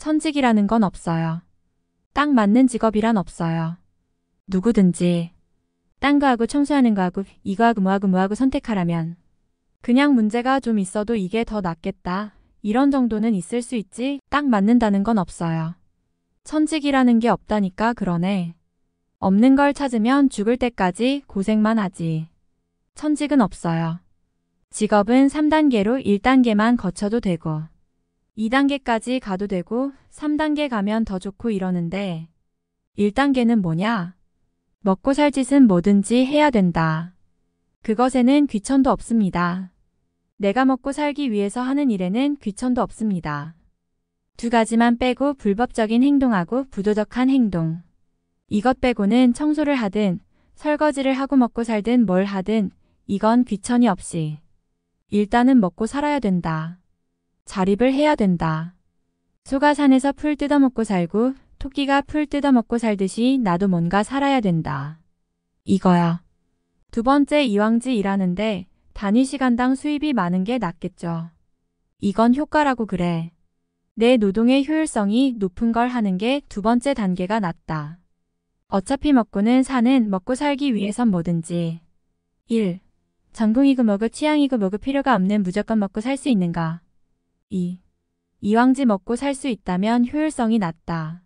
천직이라는 건 없어요. 딱 맞는 직업이란 없어요. 누구든지 딴 거하고 청소하는 거하고 이거하고 뭐하고 뭐하고 선택하라면 그냥 문제가 좀 있어도 이게 더 낫겠다. 이런 정도는 있을 수 있지 딱 맞는다는 건 없어요. 천직이라는 게 없다니까 그러네. 없는 걸 찾으면 죽을 때까지 고생만 하지. 천직은 없어요. 직업은 3단계로 1단계만 거쳐도 되고 2단계까지 가도 되고 3단계 가면 더 좋고 이러는데 1단계는 뭐냐? 먹고 살 짓은 뭐든지 해야 된다. 그것에는 귀천도 없습니다. 내가 먹고 살기 위해서 하는 일에는 귀천도 없습니다. 두 가지만 빼고 불법적인 행동하고 부도덕한 행동. 이것 빼고는 청소를 하든 설거지를 하고 먹고 살든 뭘 하든 이건 귀천이 없이 일단은 먹고 살아야 된다. 자립을 해야 된다. 소가 산에서 풀 뜯어먹고 살고 토끼가 풀 뜯어먹고 살듯이 나도 뭔가 살아야 된다. 이거야. 두 번째 이왕지 일하는데 단위 시간당 수입이 많은 게 낫겠죠. 이건 효과라고 그래. 내 노동의 효율성이 높은 걸 하는 게 두 번째 단계가 낫다. 어차피 먹고는 사는 먹고 살기 위해선 뭐든지. 1. 전공이고 먹을 취향이고 먹을 필요가 없는 무조건 먹고 살 수 있는가. 2. 이왕지 먹고 살 수 있다면 효율성이 낮다.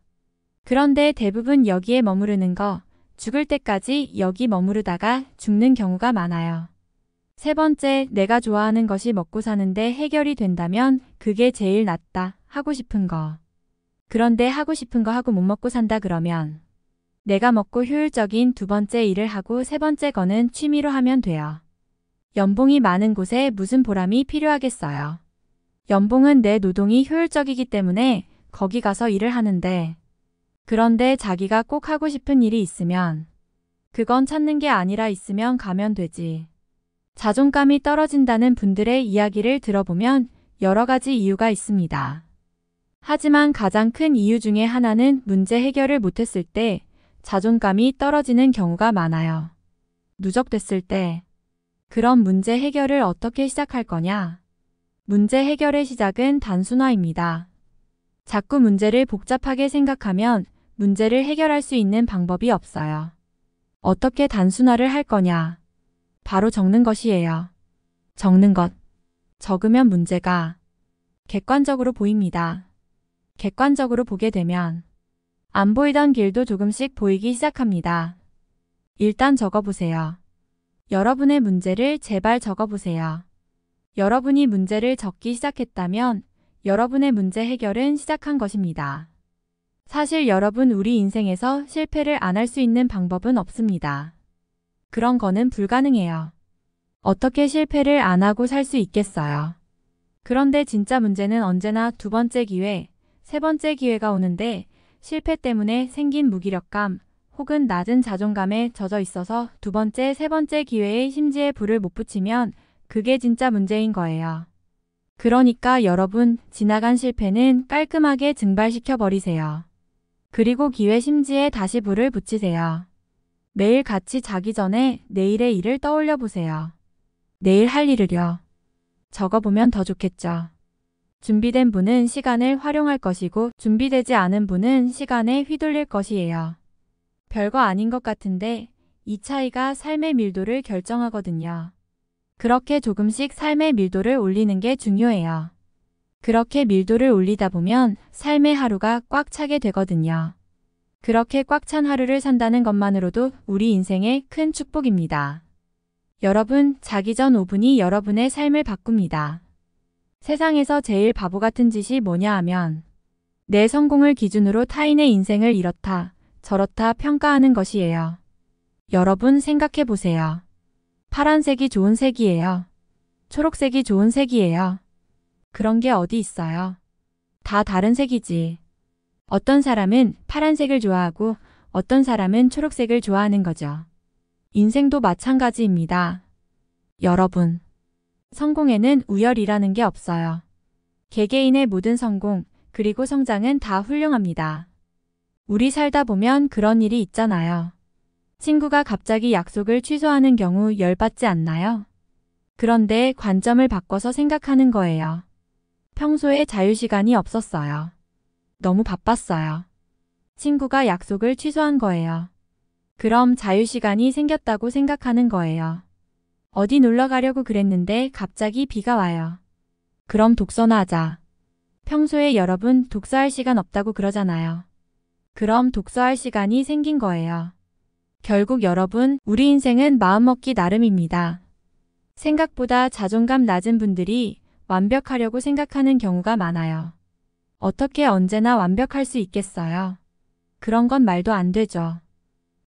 그런데 대부분 여기에 머무르는 거, 죽을 때까지 여기 머무르다가 죽는 경우가 많아요. 세 번째, 내가 좋아하는 것이 먹고 사는데 해결이 된다면 그게 제일 낫다. 하고 싶은 거. 그런데 하고 싶은 거 하고 못 먹고 산다 그러면 내가 먹고 효율적인 두 번째 일을 하고 세 번째 거는 취미로 하면 돼요. 연봉이 많은 곳에 무슨 보람이 필요하겠어요. 연봉은 내 노동이 효율적이기 때문에 거기 가서 일을 하는데 그런데 자기가 꼭 하고 싶은 일이 있으면 그건 찾는 게 아니라 있으면 가면 되지. 자존감이 떨어진다는 분들의 이야기를 들어보면 여러 가지 이유가 있습니다. 하지만 가장 큰 이유 중에 하나는 문제 해결을 못했을 때 자존감이 떨어지는 경우가 많아요. 누적됐을 때 그런 문제 해결을 어떻게 시작할 거냐? 문제 해결의 시작은 단순화입니다. 자꾸 문제를 복잡하게 생각하면 문제를 해결할 수 있는 방법이 없어요. 어떻게 단순화를 할 거냐? 바로 적는 것이에요. 적는 것. 적으면 문제가 객관적으로 보입니다. 객관적으로 보게 되면 안 보이던 길도 조금씩 보이기 시작합니다. 일단 적어보세요. 여러분의 문제를 제발 적어보세요. 여러분이 문제를 적기 시작했다면 여러분의 문제 해결은 시작한 것입니다. 사실 여러분 우리 인생에서 실패를 안 할 수 있는 방법은 없습니다. 그런 거는 불가능해요. 어떻게 실패를 안 하고 살 수 있겠어요. 그런데 진짜 문제는 언제나 두 번째 기회, 세 번째 기회가 오는데 실패 때문에 생긴 무기력감 혹은 낮은 자존감에 젖어 있어서 두 번째, 세 번째 기회에 심지에 불을 못 붙이면 그게 진짜 문제인 거예요. 그러니까 여러분, 지나간 실패는 깔끔하게 증발시켜 버리세요. 그리고 기회 심지에 다시 불을 붙이세요. 매일 같이 자기 전에 내일의 일을 떠올려 보세요. 내일 할 일을요. 적어보면 더 좋겠죠. 준비된 분은 시간을 활용할 것이고 준비되지 않은 분은 시간에 휘둘릴 것이에요. 별거 아닌 것 같은데 이 차이가 삶의 밀도를 결정하거든요. 그렇게 조금씩 삶의 밀도를 올리는 게 중요해요. 그렇게 밀도를 올리다 보면 삶의 하루가 꽉 차게 되거든요. 그렇게 꽉 찬 하루를 산다는 것만으로도 우리 인생의 큰 축복입니다. 여러분, 자기 전 5분이 여러분의 삶을 바꿉니다. 세상에서 제일 바보 같은 짓이 뭐냐 하면 내 성공을 기준으로 타인의 인생을 이렇다, 저렇다 평가하는 것이에요. 여러분 생각해 보세요. 파란색이 좋은 색이에요. 초록색이 좋은 색이에요. 그런 게 어디 있어요. 다 다른 색이지. 어떤 사람은 파란색을 좋아하고 어떤 사람은 초록색을 좋아하는 거죠. 인생도 마찬가지입니다. 여러분, 성공에는 우열이라는 게 없어요. 개개인의 모든 성공, 그리고 성장은 다 훌륭합니다. 우리 살다 보면 그런 일이 있잖아요. 친구가 갑자기 약속을 취소하는 경우 열받지 않나요? 그런데 관점을 바꿔서 생각하는 거예요. 평소에 자유시간이 없었어요. 너무 바빴어요. 친구가 약속을 취소한 거예요. 그럼 자유시간이 생겼다고 생각하는 거예요. 어디 놀러 가려고 그랬는데 갑자기 비가 와요. 그럼 독서나 하자. 평소에 여러분 독서할 시간 없다고 그러잖아요. 그럼 독서할 시간이 생긴 거예요. 결국 여러분, 우리 인생은 마음먹기 나름입니다. 생각보다 자존감 낮은 분들이 완벽하려고 생각하는 경우가 많아요. 어떻게 언제나 완벽할 수 있겠어요? 그런 건 말도 안 되죠.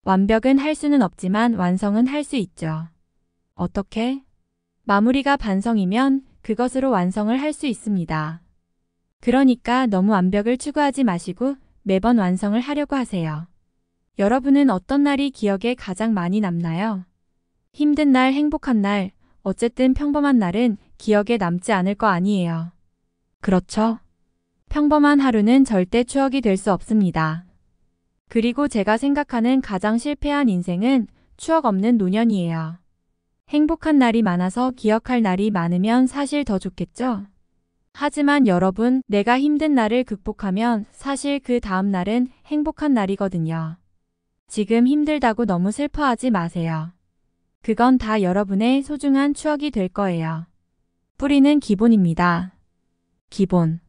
완벽은 할 수는 없지만 완성은 할 수 있죠. 어떻게? 마무리가 반성이면 그것으로 완성을 할 수 있습니다. 그러니까 너무 완벽을 추구하지 마시고 매번 완성을 하려고 하세요. 여러분은 어떤 날이 기억에 가장 많이 남나요? 힘든 날, 행복한 날, 어쨌든 평범한 날은 기억에 남지 않을 거 아니에요. 그렇죠? 평범한 하루는 절대 추억이 될 수 없습니다. 그리고 제가 생각하는 가장 실패한 인생은 추억 없는 노년이에요. 행복한 날이 많아서 기억할 날이 많으면 사실 더 좋겠죠? 하지만 여러분, 내가 힘든 날을 극복하면 사실 그 다음 날은 행복한 날이거든요. 지금 힘들다고 너무 슬퍼하지 마세요. 그건 다 여러분의 소중한 추억이 될 거예요. 뿌리는 기본입니다. 기본.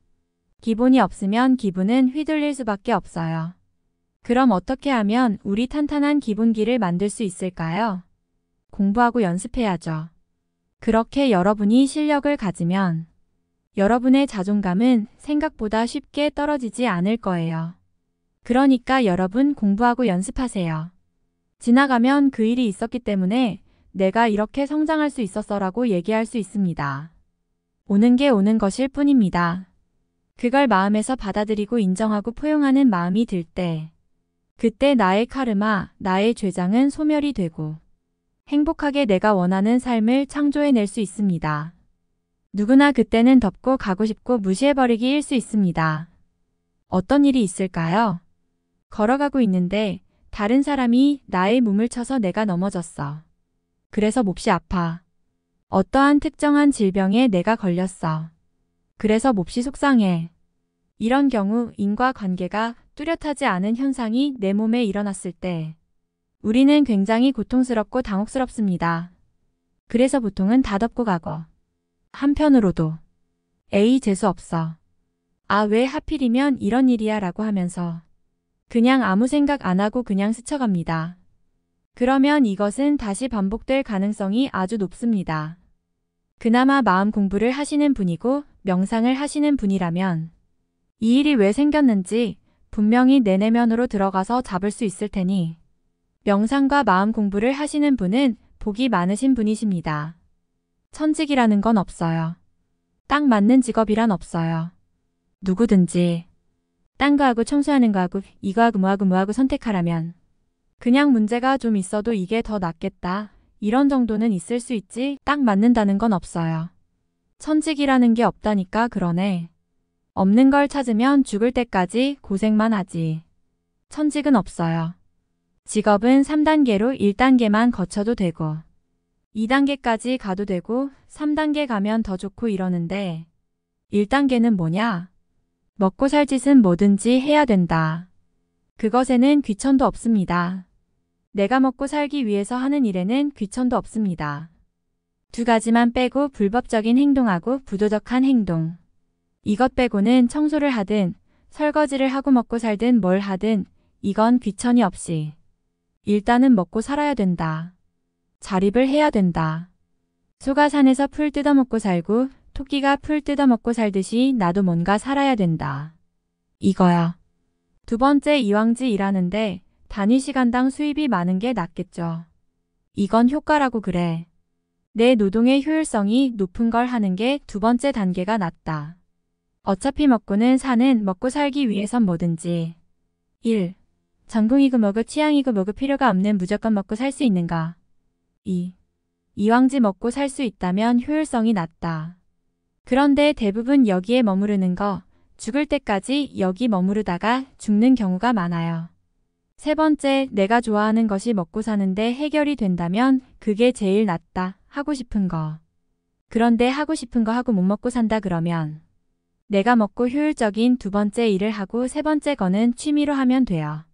기본이 없으면 기분은 휘둘릴 수밖에 없어요. 그럼 어떻게 하면 우리 탄탄한 기본기를 만들 수 있을까요? 공부하고 연습해야죠. 그렇게 여러분이 실력을 가지면 여러분의 자존감은 생각보다 쉽게 떨어지지 않을 거예요. 그러니까 여러분 공부하고 연습하세요. 지나가면 그 일이 있었기 때문에 내가 이렇게 성장할 수 있었어라고 얘기할 수 있습니다. 오는 게 오는 것일 뿐입니다. 그걸 마음에서 받아들이고 인정하고 포용하는 마음이 들 때, 그때 나의 카르마, 나의 죄장은 소멸이 되고, 행복하게 내가 원하는 삶을 창조해낼 수 있습니다. 누구나 그때는 덥고 가고 싶고 무시해버리기일 수 있습니다. 어떤 일이 있을까요? 걸어가고 있는데 다른 사람이 나의 몸을 쳐서 내가 넘어졌어. 그래서 몹시 아파. 어떠한 특정한 질병에 내가 걸렸어. 그래서 몹시 속상해. 이런 경우 인과 관계가 뚜렷하지 않은 현상이 내 몸에 일어났을 때 우리는 굉장히 고통스럽고 당혹스럽습니다. 그래서 보통은 다 덮고 가고 한편으로도 에이 재수 없어. 아 왜 하필이면 이런 일이야 라고 하면서 그냥 아무 생각 안 하고 그냥 스쳐갑니다. 그러면 이것은 다시 반복될 가능성이 아주 높습니다. 그나마 마음 공부를 하시는 분이고 명상을 하시는 분이라면 이 일이 왜 생겼는지 분명히 내 내면으로 들어가서 잡을 수 있을 테니 명상과 마음 공부를 하시는 분은 복이 많으신 분이십니다. 천직이라는 건 없어요. 딱 맞는 직업이란 없어요. 누구든지 딴 거하고 청소하는 거하고 이거하고 뭐하고 뭐하고 선택하라면 그냥 문제가 좀 있어도 이게 더 낫겠다. 이런 정도는 있을 수 있지 딱 맞는다는 건 없어요. 천직이라는 게 없다니까 그러네. 없는 걸 찾으면 죽을 때까지 고생만 하지. 천직은 없어요. 직업은 3단계로 1단계만 거쳐도 되고 2단계까지 가도 되고 3단계 가면 더 좋고 이러는데 1단계는 뭐냐? 먹고 살 짓은 뭐든지 해야 된다. 그것에는 귀천도 없습니다. 내가 먹고 살기 위해서 하는 일에는 귀천도 없습니다. 두 가지만 빼고 불법적인 행동하고 부도덕한 행동. 이것 빼고는 청소를 하든 설거지를 하고 먹고 살든 뭘 하든 이건 귀천이 없이 일단은 먹고 살아야 된다. 자립을 해야 된다. 소가 산에서 풀 뜯어먹고 살고 토끼가 풀 뜯어먹고 살듯이 나도 뭔가 살아야 된다. 이거야. 두 번째 이왕지 일하는데 단위 시간당 수입이 많은 게 낫겠죠. 이건 효과라고 그래. 내 노동의 효율성이 높은 걸 하는 게 두 번째 단계가 낫다. 어차피 먹고는 사는 먹고 살기 위해선 뭐든지. 1. 전공이고 먹을 취향이고 먹을 필요가 없는 무조건 먹고 살 수 있는가. 2. 이왕지 먹고 살 수 있다면 효율성이 낮다. 그런데 대부분 여기에 머무르는 거, 죽을 때까지 여기 머무르다가 죽는 경우가 많아요. 세 번째, 내가 좋아하는 것이 먹고 사는데 해결이 된다면 그게 제일 낫다, 하고 싶은 거. 그런데 하고 싶은 거 하고 못 먹고 산다 그러면 내가 먹고 효율적인 두 번째 일을 하고 세 번째 거는 취미로 하면 돼요.